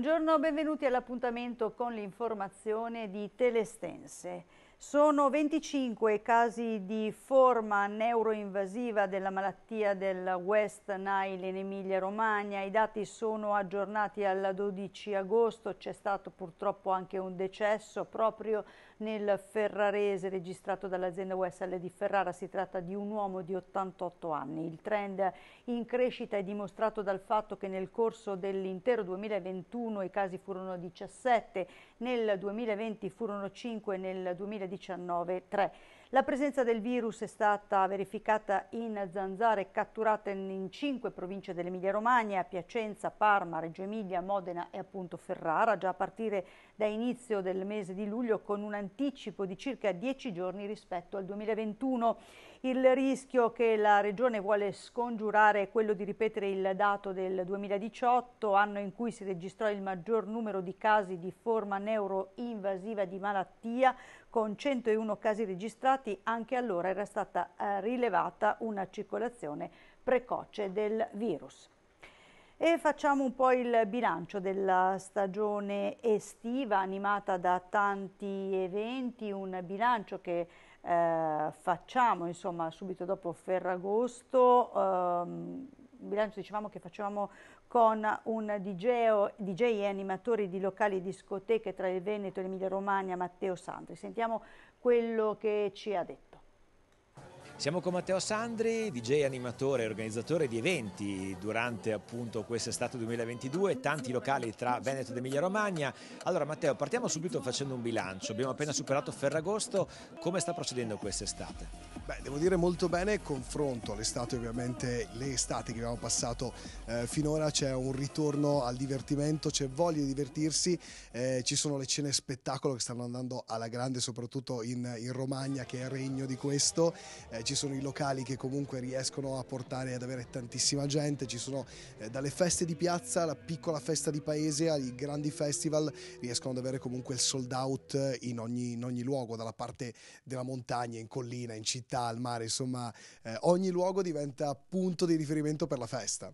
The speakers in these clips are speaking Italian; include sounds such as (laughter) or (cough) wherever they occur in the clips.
Buongiorno, benvenuti all'appuntamento con l'informazione di Telestense. Sono 25 casi di forma neuroinvasiva della malattia del West Nile in Emilia-Romagna. I dati sono aggiornati al 12 agosto, c'è stato purtroppo anche un decesso proprio nel Ferrarese registrato dall'azienda USL di Ferrara. Si tratta di un uomo di 88 anni. Il trend in crescita è dimostrato dal fatto che nel corso dell'intero 2021 i casi furono 17, nel 2020 furono 5 e nel 2019 3. La presenza del virus è stata verificata in zanzare catturate in cinque province dell'Emilia-Romagna, Piacenza, Parma, Reggio Emilia, Modena e appunto Ferrara, già a partire da inizio del mese di luglio con un anticipo di circa 10 giorni rispetto al 2021. Il rischio che la Regione vuole scongiurare è quello di ripetere il dato del 2018, anno in cui si registrò il maggior numero di casi di forma neuroinvasiva di malattia, con 101 casi registrati, anche allora era stata eh, rilevata una circolazione precoce del virus. E facciamo un po' il bilancio della stagione estiva animata da tanti eventi, un bilancio che eh, facciamo insomma subito dopo Ferragosto ehm, bilancio dicevamo che facevamo con un DJ, DJ e animatori di locali e discoteche tra il Veneto e l'Emilia Romagna Matteo Santri. sentiamo quello che ci ha detto siamo con Matteo Sandri, DJ animatore e organizzatore di eventi durante appunto quest'estate 2022, tanti locali tra Veneto ed Emilia Romagna. Allora Matteo, partiamo subito facendo un bilancio. Abbiamo appena superato Ferragosto, come sta procedendo quest'estate? Beh, devo dire molto bene, confronto l'estate ovviamente le estate che abbiamo passato eh, finora c'è un ritorno al divertimento, c'è voglia di divertirsi, eh, ci sono le cene spettacolo che stanno andando alla grande soprattutto in, in Romagna che è regno di questo. Eh, ci sono i locali che comunque riescono a portare ad avere tantissima gente, ci sono eh, dalle feste di piazza, la piccola festa di paese, ai grandi festival, riescono ad avere comunque il sold out in ogni, in ogni luogo, dalla parte della montagna, in collina, in città, al mare, insomma eh, ogni luogo diventa punto di riferimento per la festa.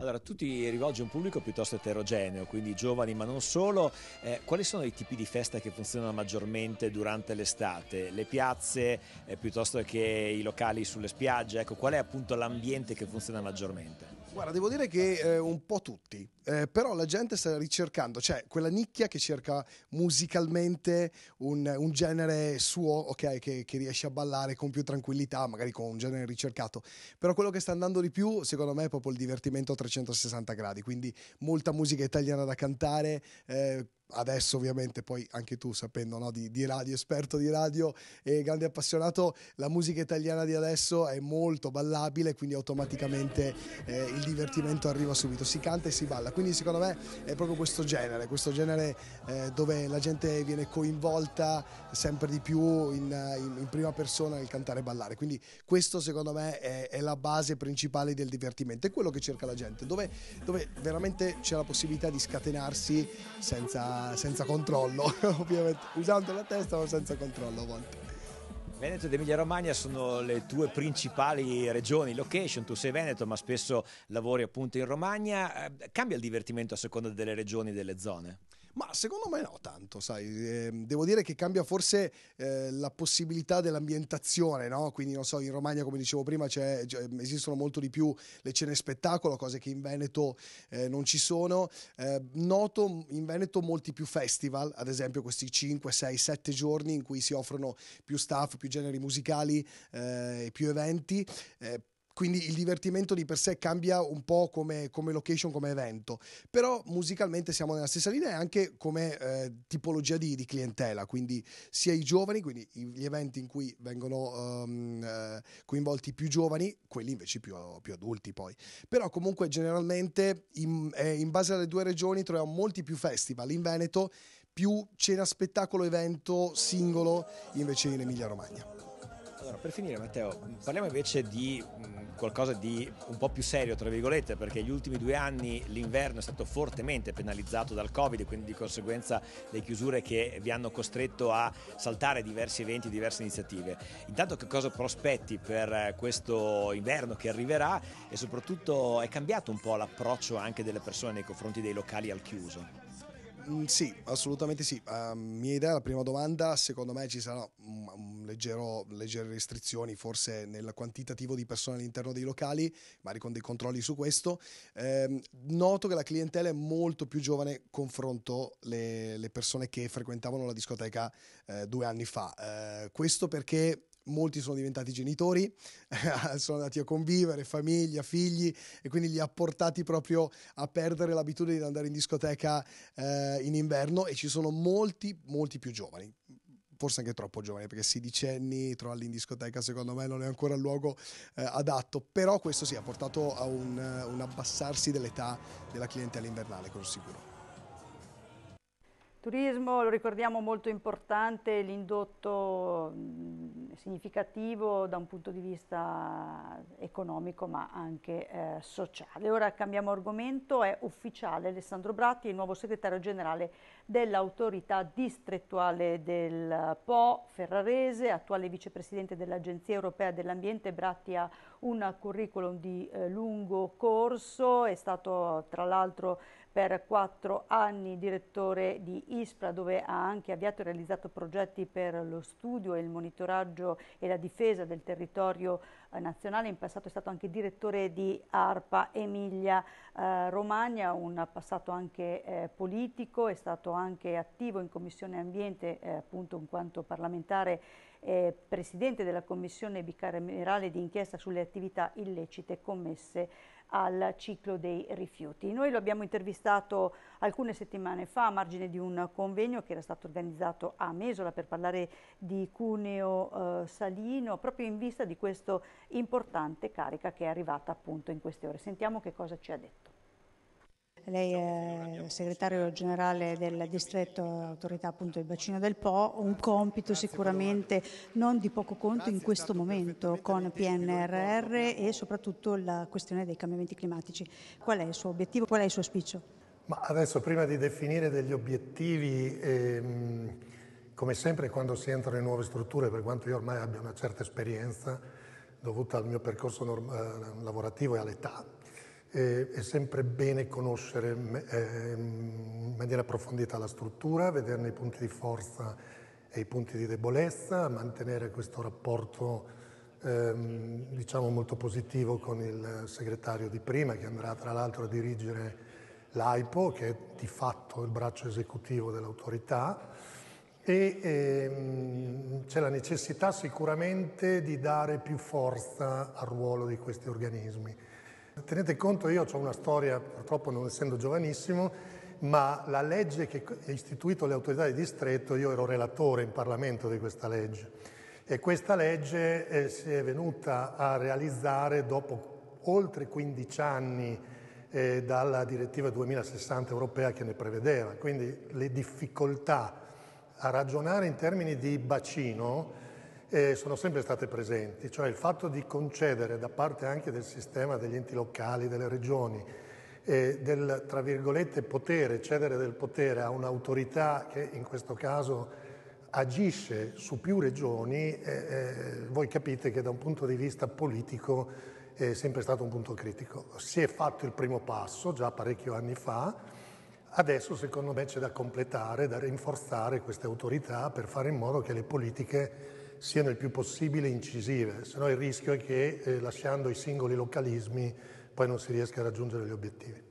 Allora, tu ti rivolgi a un pubblico piuttosto eterogeneo, quindi giovani ma non solo. Eh, quali sono i tipi di festa che funzionano maggiormente durante l'estate? Le piazze eh, piuttosto che i locali sulle spiagge? Ecco, qual è appunto l'ambiente che funziona maggiormente? Guarda, devo dire che eh, un po' tutti eh, però la gente sta ricercando, cioè quella nicchia che cerca musicalmente un, un genere suo, ok, che, che, riesce a ballare con più tranquillità, magari con un genere ricercato, però quello che sta andando di più secondo me è proprio il divertimento a 360 gradi, quindi molta musica italiana da cantare. Eh, adesso ovviamente poi anche tu sapendo no, di, di, radio, esperto di radio e grande appassionato, la musica italiana di adesso è molto ballabile, quindi automaticamente eh, il divertimento arriva subito, si canta e si balla quindi secondo me è proprio questo genere, questo genere eh, dove la gente viene coinvolta sempre di più in, in, in, prima persona nel cantare e ballare, quindi questo secondo me è, è, la base principale del divertimento, è quello che cerca la gente, dove, dove veramente c'è la possibilità di scatenarsi senza, senza controllo, (laughs) ovviamente usando la testa ma senza controllo a volte. Veneto ed Emilia Romagna sono le tue principali regioni, location, tu sei Veneto ma spesso lavori appunto in Romagna, eh, cambia il divertimento a seconda delle regioni e delle zone? Ma secondo me no, tanto, sai, ehm, devo dire che cambia forse eh, la possibilità dell'ambientazione, no? Quindi non so, in Romagna, come dicevo prima, cioè, esistono molto di più le cene spettacolo, cose che in Veneto eh, non ci sono. Eh, noto in Veneto molti più festival, ad esempio questi 5, 6, 7 giorni in cui si offrono più staff, più generi musicali eh, e più eventi eh, quindi il divertimento di per sé cambia un po' come, come, location, come evento, però musicalmente siamo nella stessa linea e anche come eh, tipologia di, di, clientela, quindi sia i giovani, quindi gli eventi in cui vengono um, eh, coinvolti più giovani, quelli invece più, più, adulti poi, però comunque generalmente in, eh, in base alle due regioni troviamo molti più festival in Veneto, più cena spettacolo evento singolo invece in Emilia Romagna. Allora, per finire Matteo, parliamo invece di qualcosa di un po' più serio, tra virgolette, perché gli ultimi due anni l'inverno è stato fortemente penalizzato dal Covid, e quindi di conseguenza le chiusure che vi hanno costretto a saltare diversi eventi, diverse iniziative. Intanto che cosa prospetti per eh, questo inverno che arriverà e soprattutto è cambiato un po' l'approccio anche delle persone nei confronti dei locali al chiuso? Mm, sì, assolutamente sì. Uh, mia idea, la prima domanda, secondo me ci saranno um, leggero, leggere restrizioni forse nel quantitativo di persone all'interno dei locali, magari con dei controlli su questo. Uh, noto che la clientela è molto più giovane confronto le, le persone che frequentavano la discoteca uh, due anni fa. Eh, questo perché molti sono diventati genitori, (laughs) sono andati a convivere, famiglia, figli e quindi li ha portati proprio a perdere l'abitudine di andare in discoteca eh, in inverno e ci sono molti, molti più giovani forse anche troppo giovane, perché sedicenni trovarli in discoteca secondo me non è ancora il luogo eh, adatto, però questo sì ha portato a un, uh, un abbassarsi dell'età della clientela invernale, con sicuro. Turismo, lo ricordiamo, molto importante, l'indotto mm, significativo da un punto di vista economico ma anche eh, sociale. Ora cambiamo argomento, è ufficiale Alessandro Bratti il nuovo segretario generale dell'autorità distrettuale del Po Ferrarese, attuale vicepresidente dell'Agenzia Europea dell'Ambiente. Bratti ha un curriculum di eh, lungo corso, è stato tra l'altro per quattro anni direttore di ISPRA dove ha anche avviato e realizzato progetti per lo studio e il monitoraggio e la difesa del territorio eh, nazionale. In passato è stato anche direttore di ARPA Emilia eh, Romagna, un passato anche eh, politico, è stato anche attivo in Commissione Ambiente eh, appunto in quanto parlamentare eh, presidente della commissione bicamerale di inchiesta sulle attività illecite commesse al ciclo dei rifiuti. Noi lo abbiamo intervistato alcune settimane fa a margine di un convegno che era stato organizzato a Mesola per parlare di Cuneo eh, Salino, proprio in vista di questa importante carica che è arrivata appunto in queste ore. Sentiamo che cosa ci ha detto. Lei è segretario generale del distretto autorità appunto del bacino del Po, un compito sicuramente non di poco conto in questo momento con PNRR e soprattutto la questione dei cambiamenti climatici. Qual è il suo obiettivo? Qual è il suo auspicio? Ma adesso prima di definire degli obiettivi, ehm, come sempre quando si entrano in nuove strutture, per quanto io ormai abbia una certa esperienza dovuta al mio percorso eh, lavorativo e all'età, eh, è sempre bene conoscere eh, in maniera approfondita la struttura, vederne i punti di forza e i punti di debolezza, mantenere questo rapporto ehm, diciamo molto positivo con il segretario di prima che andrà tra l'altro a dirigere l'AIPO che è di fatto il braccio esecutivo dell'autorità e ehm, c'è la necessità sicuramente di dare più forza al ruolo di questi organismi Tenete conto, io ho una storia, purtroppo non essendo giovanissimo, ma la legge che ha istituito le autorità di distretto, io ero relatore in Parlamento di questa legge e questa legge eh, si è venuta a realizzare dopo oltre 15 anni eh, dalla direttiva 2060 europea che ne prevedeva, quindi le difficoltà a ragionare in termini di bacino eh, sono sempre state presenti, cioè il fatto di concedere da parte anche del sistema degli enti locali, delle regioni, eh, del tra virgolette potere, cedere del potere a un'autorità che in questo caso agisce su più regioni, eh, eh, voi capite che da un punto di vista politico è sempre stato un punto critico. Si è fatto il primo passo già parecchio anni fa, adesso secondo me c'è da completare, da rinforzare queste autorità per fare in modo che le politiche siano il più possibile incisive, se no il rischio è che eh, lasciando i singoli localismi poi non si riesca a raggiungere gli obiettivi.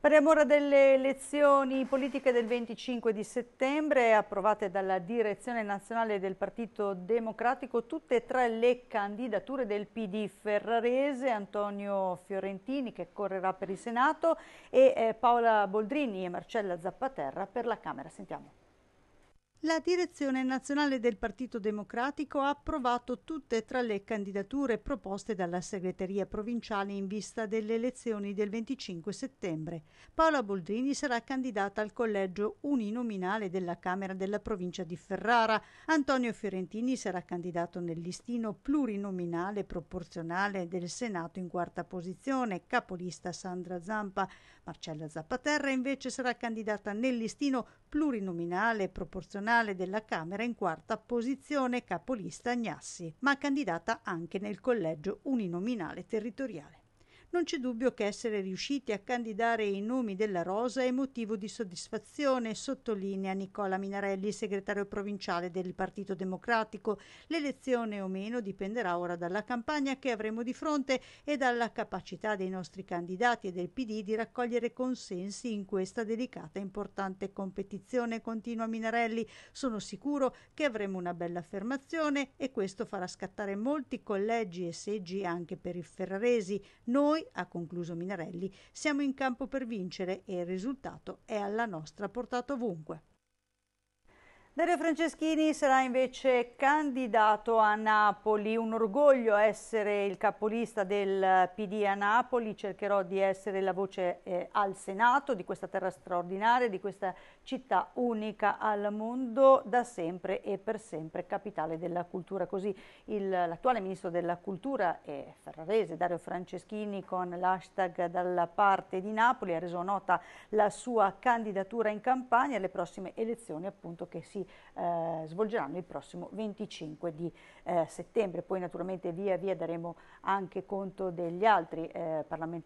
Parliamo ora delle elezioni politiche del 25 di settembre, approvate dalla direzione nazionale del Partito Democratico, tutte e tre le candidature del PD ferrarese, Antonio Fiorentini che correrà per il Senato e eh, Paola Boldrini e Marcella Zappaterra per la Camera. Sentiamo. La direzione nazionale del Partito Democratico ha approvato tutte e tre le candidature proposte dalla segreteria provinciale in vista delle elezioni del 25 settembre. Paola Boldrini sarà candidata al collegio uninominale della Camera della provincia di Ferrara. Antonio Fiorentini sarà candidato nel listino plurinominale proporzionale del Senato in quarta posizione, capolista Sandra Zampa. Marcella Zappaterra invece sarà candidata nel listino plurinominale e proporzionale della Camera in quarta posizione capolista Agnassi, ma candidata anche nel collegio uninominale territoriale non c'è dubbio che essere riusciti a candidare i nomi della Rosa è motivo di soddisfazione, sottolinea Nicola Minarelli, segretario provinciale del Partito Democratico. L'elezione o meno dipenderà ora dalla campagna che avremo di fronte e dalla capacità dei nostri candidati e del PD di raccogliere consensi in questa delicata e importante competizione, continua Minarelli. Sono sicuro che avremo una bella affermazione e questo farà scattare molti collegi e seggi anche per i ferraresi. Noi noi, ha concluso Minarelli, siamo in campo per vincere e il risultato è alla nostra portata ovunque. Dario Franceschini sarà invece candidato a Napoli, un orgoglio essere il capolista del PD a Napoli, cercherò di essere la voce eh, al Senato di questa terra straordinaria, di questa città unica al mondo da sempre e per sempre capitale della cultura. Così il, l'attuale ministro della cultura e ferrarese Dario Franceschini con l'hashtag dalla parte di Napoli ha reso nota la sua candidatura in campagna alle prossime elezioni appunto che si eh, svolgeranno il prossimo 25 di eh, settembre. Poi naturalmente via via daremo anche conto degli altri eh, parlamentari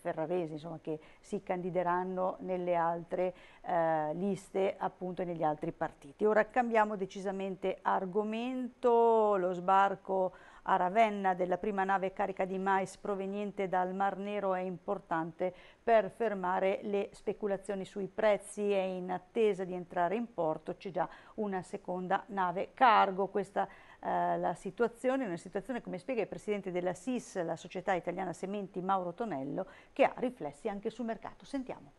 ferraresi insomma, che si candideranno nelle altre eh, liste appunto negli altri partiti. Ora cambiamo decisamente argomento, lo sbarco a Ravenna della prima nave carica di mais proveniente dal Mar Nero è importante per fermare le speculazioni sui prezzi e in attesa di entrare in porto c'è già una seconda nave cargo. Questa eh, la situazione, una situazione come spiega il presidente della SIS, la società italiana sementi Mauro Tonello, che ha riflessi anche sul mercato. Sentiamo.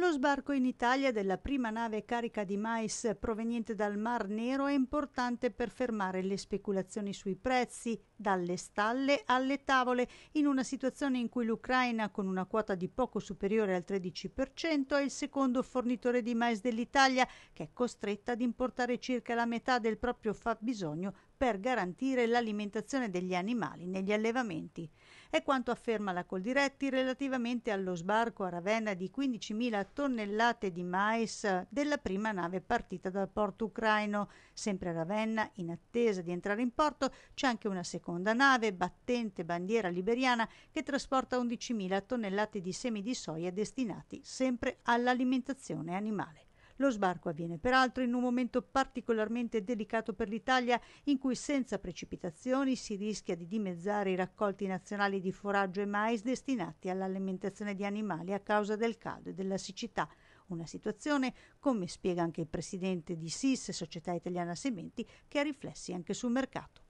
Lo sbarco in Italia della prima nave carica di mais proveniente dal Mar Nero è importante per fermare le speculazioni sui prezzi, dalle stalle alle tavole, in una situazione in cui l'Ucraina, con una quota di poco superiore al 13%, è il secondo fornitore di mais dell'Italia, che è costretta ad importare circa la metà del proprio fabbisogno per garantire l'alimentazione degli animali negli allevamenti. È quanto afferma la Coldiretti relativamente allo sbarco a Ravenna di 15.000 tonnellate di mais della prima nave partita dal porto ucraino. Sempre a Ravenna, in attesa di entrare in porto, c'è anche una seconda nave battente bandiera liberiana che trasporta 11.000 tonnellate di semi di soia destinati sempre all'alimentazione animale. Lo sbarco avviene peraltro in un momento particolarmente delicato per l'Italia in cui senza precipitazioni si rischia di dimezzare i raccolti nazionali di foraggio e mais destinati all'alimentazione di animali a causa del caldo e della siccità. Una situazione, come spiega anche il presidente di SIS, Società Italiana Sementi, che ha riflessi anche sul mercato.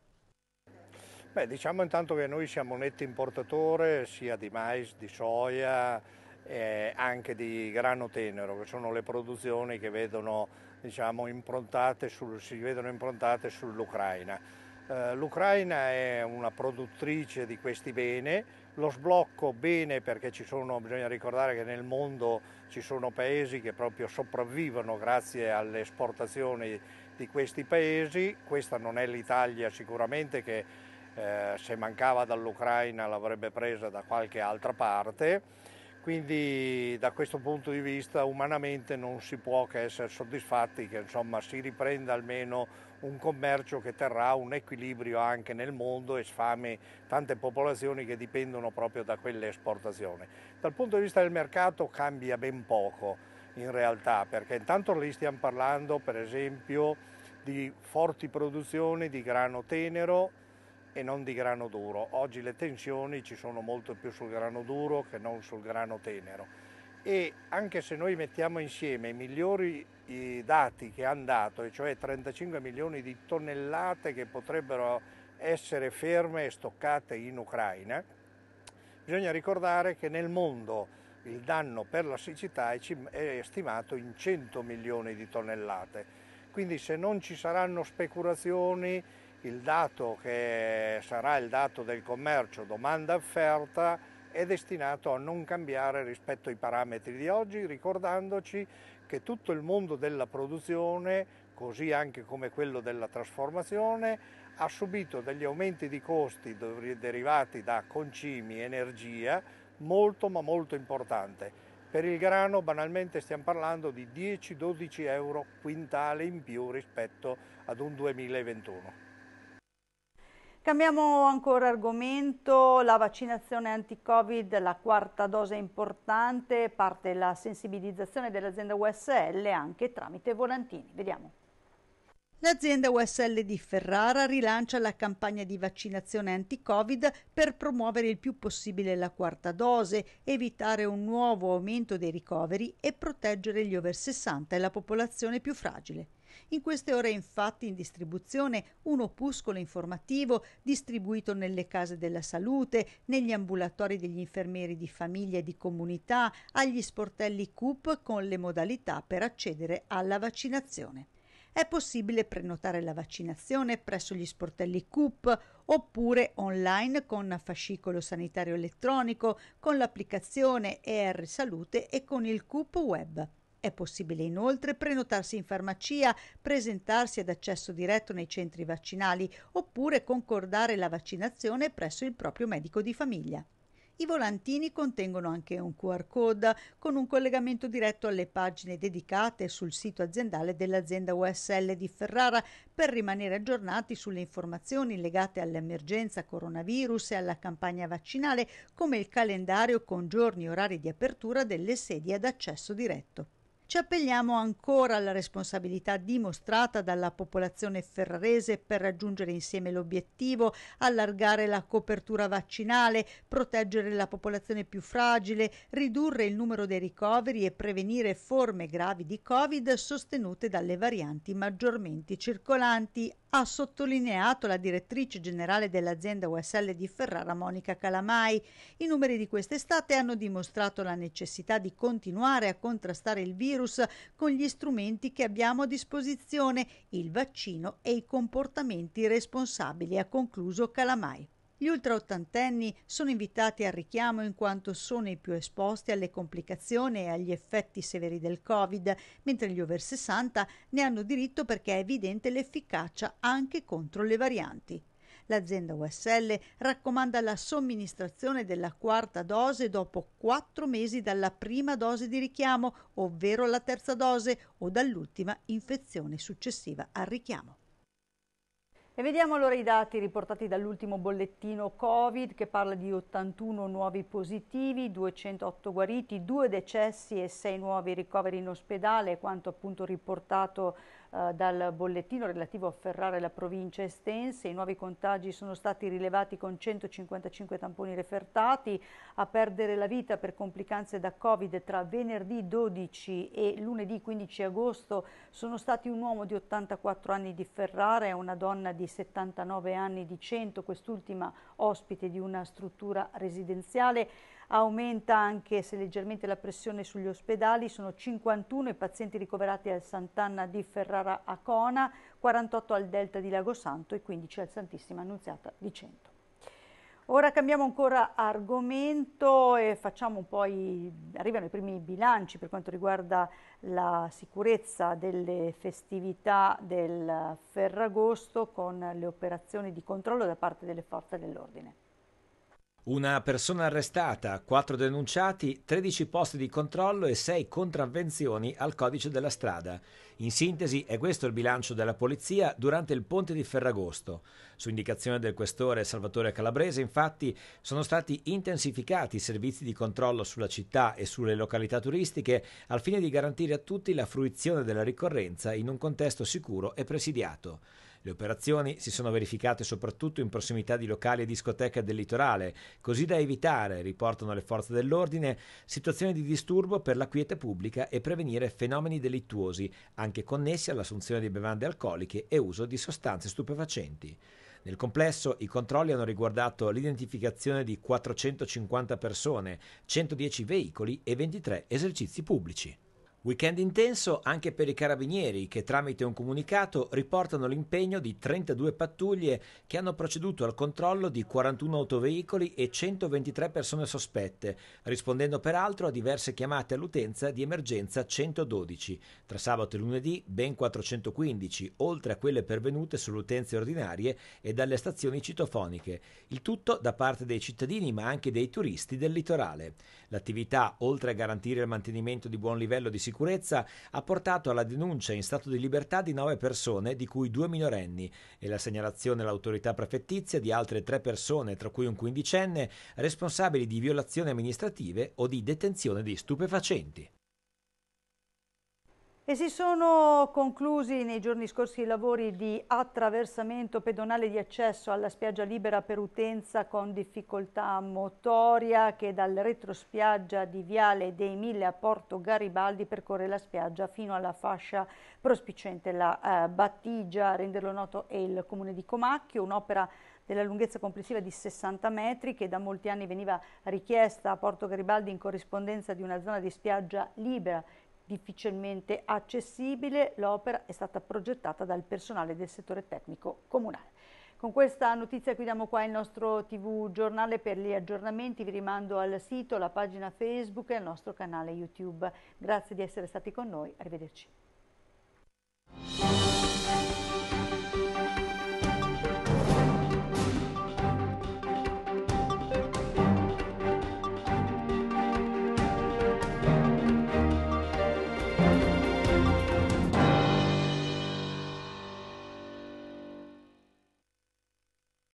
Beh, diciamo intanto che noi siamo un netto importatore sia di mais, di soia, eh, anche di grano tenero, che sono le produzioni che vedono, diciamo, improntate sul, si vedono improntate sull'Ucraina. Eh, L'Ucraina è una produttrice di questi beni, lo sblocco bene perché sono, bisogna ricordare che nel mondo ci sono paesi che proprio sopravvivono grazie alle esportazioni di questi paesi, questa non è l'Italia sicuramente che eh, se mancava dall'Ucraina l'avrebbe presa da qualche altra parte, quindi da questo punto di vista umanamente non si può che essere soddisfatti che insomma, si riprenda almeno un commercio che terrà un equilibrio anche nel mondo e sfame tante popolazioni che dipendono proprio da quelle esportazioni. Dal punto di vista del mercato cambia ben poco in realtà perché intanto lì stiamo parlando per esempio di forti produzioni di grano tenero e non di grano duro. Oggi le tensioni ci sono molto più sul grano duro che non sul grano tenero e anche se noi mettiamo insieme i migliori i dati che hanno dato, e cioè 35 milioni di tonnellate che potrebbero essere ferme e stoccate in Ucraina, bisogna ricordare che nel mondo il danno per la siccità è stimato in 100 milioni di tonnellate. Quindi se non ci saranno speculazioni il dato che sarà il dato del commercio domanda offerta è destinato a non cambiare rispetto ai parametri di oggi, ricordandoci che tutto il mondo della produzione, così anche come quello della trasformazione, ha subito degli aumenti di costi derivati da concimi, energia, molto ma molto importante. Per il grano banalmente stiamo parlando di 10-12 euro quintale in più rispetto ad un 2021. Cambiamo ancora argomento, la vaccinazione anti-Covid, la quarta dose è importante, parte la sensibilizzazione dell'azienda USL anche tramite volantini. Vediamo. L'azienda USL di Ferrara rilancia la campagna di vaccinazione anti-Covid per promuovere il più possibile la quarta dose, evitare un nuovo aumento dei ricoveri e proteggere gli over 60 e la popolazione più fragile. In queste ore è infatti in distribuzione un opuscolo informativo distribuito nelle case della salute, negli ambulatori degli infermieri di famiglia e di comunità, agli sportelli CUP con le modalità per accedere alla vaccinazione è possibile prenotare la vaccinazione presso gli sportelli CUP oppure online con fascicolo sanitario elettronico, con l'applicazione ER Salute e con il CUP Web. È possibile inoltre prenotarsi in farmacia, presentarsi ad accesso diretto nei centri vaccinali oppure concordare la vaccinazione presso il proprio medico di famiglia. I volantini contengono anche un QR code con un collegamento diretto alle pagine dedicate sul sito aziendale dell'azienda USL di Ferrara per rimanere aggiornati sulle informazioni legate all'emergenza coronavirus e alla campagna vaccinale, come il calendario con giorni e orari di apertura delle sedie ad accesso diretto ci appelliamo ancora alla responsabilità dimostrata dalla popolazione ferrarese per raggiungere insieme l'obiettivo, allargare la copertura vaccinale, proteggere la popolazione più fragile, ridurre il numero dei ricoveri e prevenire forme gravi di Covid sostenute dalle varianti maggiormente circolanti, ha sottolineato la direttrice generale dell'azienda USL di Ferrara Monica Calamai. I numeri di quest'estate hanno dimostrato la necessità di continuare a contrastare il virus con gli strumenti che abbiamo a disposizione, il vaccino e i comportamenti responsabili, ha concluso Calamai. Gli ultraottantenni sono invitati al richiamo in quanto sono i più esposti alle complicazioni e agli effetti severi del Covid, mentre gli over 60 ne hanno diritto perché è evidente l'efficacia anche contro le varianti. L'azienda USL raccomanda la somministrazione della quarta dose dopo quattro mesi dalla prima dose di richiamo, ovvero la terza dose o dall'ultima infezione successiva al richiamo. E vediamo allora i dati riportati dall'ultimo bollettino Covid che parla di 81 nuovi positivi, 208 guariti, 2 decessi e 6 nuovi ricoveri in ospedale, quanto appunto riportato eh, dal bollettino relativo a Ferrara e la provincia estense. I nuovi contagi sono stati rilevati con 155 tamponi refertati. A perdere la vita per complicanze da Covid tra venerdì 12 e lunedì 15 agosto sono stati un uomo di 84 anni di Ferrara e una donna di 79 anni di 100, quest'ultima ospite di una struttura residenziale. Aumenta anche se leggermente la pressione sugli ospedali, sono 51 i pazienti ricoverati al Sant'Anna di Ferrara a Cona, 48 al Delta di Lago Santo e 15 al Santissima Annunziata di Cento. Ora cambiamo ancora argomento e facciamo un arrivano i primi bilanci per quanto riguarda la sicurezza delle festività del Ferragosto con le operazioni di controllo da parte delle forze dell'ordine. Una persona arrestata, quattro denunciati, 13 posti di controllo e 6 contravvenzioni al codice della strada. In sintesi è questo il bilancio della polizia durante il ponte di Ferragosto. Su indicazione del questore Salvatore Calabrese, infatti, sono stati intensificati i servizi di controllo sulla città e sulle località turistiche al fine di garantire a tutti la fruizione della ricorrenza in un contesto sicuro e presidiato. Le operazioni si sono verificate soprattutto in prossimità di locali e discoteche del litorale, così da evitare, riportano le forze dell'ordine, situazioni di disturbo per la quiete pubblica e prevenire fenomeni delittuosi, anche connessi all'assunzione di bevande alcoliche e uso di sostanze stupefacenti. Nel complesso i controlli hanno riguardato l'identificazione di 450 persone, 110 veicoli e 23 esercizi pubblici. Weekend intenso anche per i carabinieri che tramite un comunicato riportano l'impegno di 32 pattuglie che hanno proceduto al controllo di 41 autoveicoli e 123 persone sospette, rispondendo peraltro a diverse chiamate all'utenza di emergenza 112. Tra sabato e lunedì ben 415, oltre a quelle pervenute sulle utenze ordinarie e dalle stazioni citofoniche. Il tutto da parte dei cittadini ma anche dei turisti del litorale. L'attività, oltre a garantire il mantenimento di buon livello di sicurezza, ha portato alla denuncia in stato di libertà di nove persone, di cui due minorenni, e la segnalazione all'autorità prefettizia di altre tre persone, tra cui un quindicenne, responsabili di violazioni amministrative o di detenzione di stupefacenti. E si sono conclusi nei giorni scorsi i lavori di attraversamento pedonale di accesso alla spiaggia libera per utenza con difficoltà motoria che dal retrospiaggia di Viale dei Mille a Porto Garibaldi percorre la spiaggia fino alla fascia prospicente la eh, Battigia. A renderlo noto è il comune di Comacchio, un'opera della lunghezza complessiva di 60 metri che da molti anni veniva richiesta a Porto Garibaldi in corrispondenza di una zona di spiaggia libera difficilmente accessibile, l'opera è stata progettata dal personale del settore tecnico comunale. Con questa notizia chiudiamo qua il nostro TV giornale, per gli aggiornamenti vi rimando al sito, alla pagina Facebook e al nostro canale YouTube. Grazie di essere stati con noi, arrivederci.